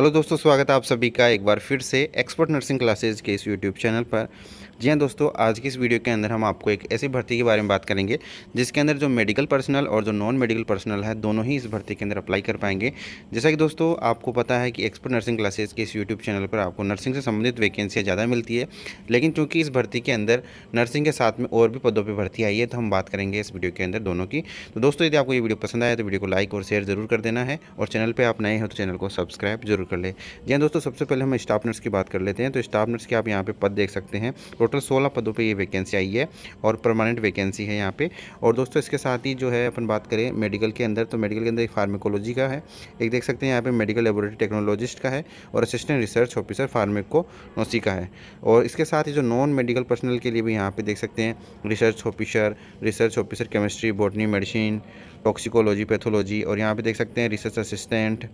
hello दोस्तों स्वागत है आप सभी का एक बार फिर से एक्सपर्ट नर्सिंग क्लासेज के इस यूट्यूब चैनल पर जी हाँ दोस्तों आज की इस वीडियो के अंदर हम आपको एक ऐसी भर्ती के बारे में बात करेंगे जिसके अंदर जो मेडिकल पर्सनल और जो नॉन मेडिकल पर्सनल है दोनों ही इस भर्ती के अंदर अप्लाई कर पाएंगे जैसा कि दोस्तों आपको पता है कि एक्सपर्ट नर्सिंग क्लासेज के इस यूट्यूब चैनल पर आपको नर्सिंग से संबंधित वैकेंसियाँ ज़्यादा मिलती है लेकिन चूँकि इस भर्ती के अंदर नर्सिंग के साथ में और भी पदों पर भर्ती आई है तो हम बात करेंगे इस वीडियो के अंदर दोनों की तो दोस्तों यदि आपको ये वीडियो पसंद आया तो वीडियो को लाइक और शेयर जरूर कर देना है और चैनल पर आप नए हो तो चैनल को सब्सक्राइब जरूर कर ले जी हाँ दोस्तों सबसे पहले हम स्टाफ नर्स की बात कर लेते हैं तो स्टाफ नर्स के आप यहाँ पे पद देख सकते हैं टोटल सोलह पदों पर ये वैकेंसी आई है और परमानेंट वैकेंसी है यहाँ पे और दोस्तों इसके साथ ही जो है अपन बात करें मेडिकल के अंदर तो मेडिकल के अंदर एक फार्मेकोलॉजी का है एक देख सकते हैं यहाँ पे मेडिकल लेबोरेटरी टेक्नोलॉजिस्ट का है और असिस्टेंट रिसर्च ऑफिसर फार्मेकोनोसी का है और इसके साथ ही जो नॉन मेडिकल पर्सनल के लिए भी यहाँ पर देख सकते हैं research officer research officer chemistry botany medicine toxicology pathology और यहाँ पे देख सकते हैं research assistant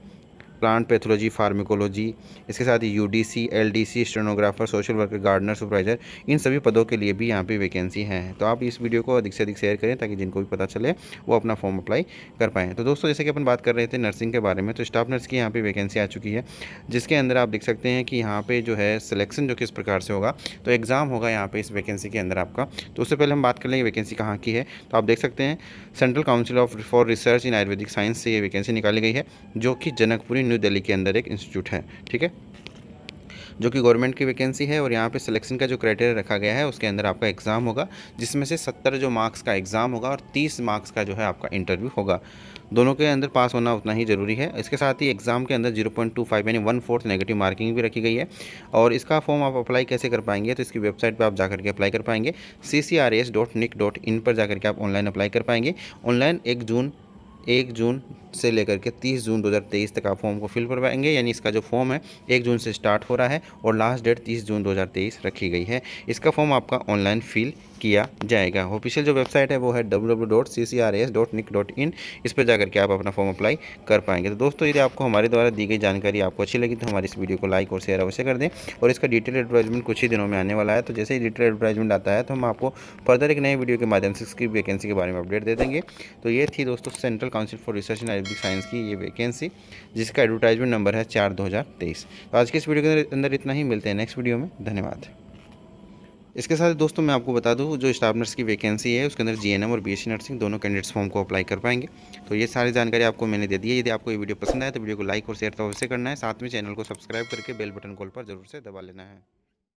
plant pathology pharmacology इसके साथ ही U D C L D C stenographer social worker gardener supervisor इन सभी पदों के लिए भी यहाँ पे वैकेंसी हैं तो आप इस वीडियो को अधिक से अधिक शेयर करें ताकि जिनको भी पता चले वो अपना फॉर्म अप्लाई कर पाएँ तो दोस्तों जैसे कि अपन बात कर रहे थे नर्सिंग के बारे में तो स्टाफ नर्स की यहाँ पर वैकेंसी आ चुकी है जिसके अंदर आप देख सकते हैं कि यहाँ पर जो है सिलेक्शन जो किस प्रकार से होगा तो एग्ज़ाम होगा यहाँ पर इस वैकेंसी के अंदर आपका तो उससे पहले हम बात कर लेंगे वैकेंसी कहाँ की है तो आप देख सकते हैं central council of for research in Ayurvedic science से ये वैकेंसी निकाली गई है जो कि जनकपुरी न्यू दिल्ली के अंदर एक इंस्टीट्यूट है ठीक है जो कि गवर्नमेंट की वैकेंसी है और यहाँ पे सिलेक्शन का जो क्राइटेरिया रखा गया है उसके अंदर आपका एग्ज़ाम होगा जिसमें से सत्तर जो मार्क्स का एग्ज़ाम होगा और तीस मार्क्स का जो है आपका इंटरव्यू होगा दोनों के अंदर पास होना उतना ही ज़रूरी है इसके साथ ही एग्ज़ाम के अंदर जीरो पॉइंट टू फाइव यानी वन फोर्थ नेगेटिव मार्किंग भी रखी गई है और इसका फॉर्म आप अप्लाई कैसे कर पाएंगे तो इसकी वेबसाइट पर आप जाकर के अप्लाई कर पाएंगे C C R S dot nic dot in पर जाकर के आप ऑनलाइन अप्लाई कर पाएंगे ऑनलाइन एक जून एक जून से लेकर के 30 जून 2023 तक आप फॉर्म को फिल करवाएंगे यानी इसका जो फॉर्म है एक जून से स्टार्ट हो रहा है और लास्ट डेट 30 जून 2023 रखी गई है इसका फॉर्म आपका ऑनलाइन फिल किया जाएगा ऑफिशियल जो वेबसाइट है वो है डब्ल्यू इस पर जाकर के आप अपना फॉर्म अप्लाई कर पाएंगे तो दोस्तों यदि आपको हमारे द्वारा दी गई जानकारी आपको अच्छी लगी तो हमारी इस वीडियो को लाइक और शेयर अवश्य कर दें और इसका डिटेल एडवर्टाइजमेंट कुछ ही दिनों में आने वाला है तो जैसे ही डिटेल एडवर्टाइजमेंट आता है तो हम आपको फर्दर एक नए वीडियो के माध्यम से इसकी वैकेंसी के बारे में अपडेट दे देंगे तो ये थी दोस्तों central council for research and politics science की ये वैकेंसी जिसका एडवर्टाइजमेंट नंबर है चार दो हज़ार तेईस तो आज के इस वीडियो के अंदर इतना ही मिलते हैं नेक्स्ट वीडियो में धन्यवाद इसके साथ दोस्तों मैं आपको बता दूं जो स्टाफ नर्स की वैकेंसी है उसके अंदर जीएनएम और बीएससी नर्सिंग दोनों कैंडिडेट्स फॉर्म को अप्लाई कर पाएंगे तो ये सारी जानकारी आपको मैंने दे दी है यदि आपको ये वीडियो पसंद आए तो वीडियो को लाइक और शेयर तो अवश्य करना है साथ में चैनल को सब्सक्राइब करके बेल बटन कॉल पर जरूर से दबा लेना है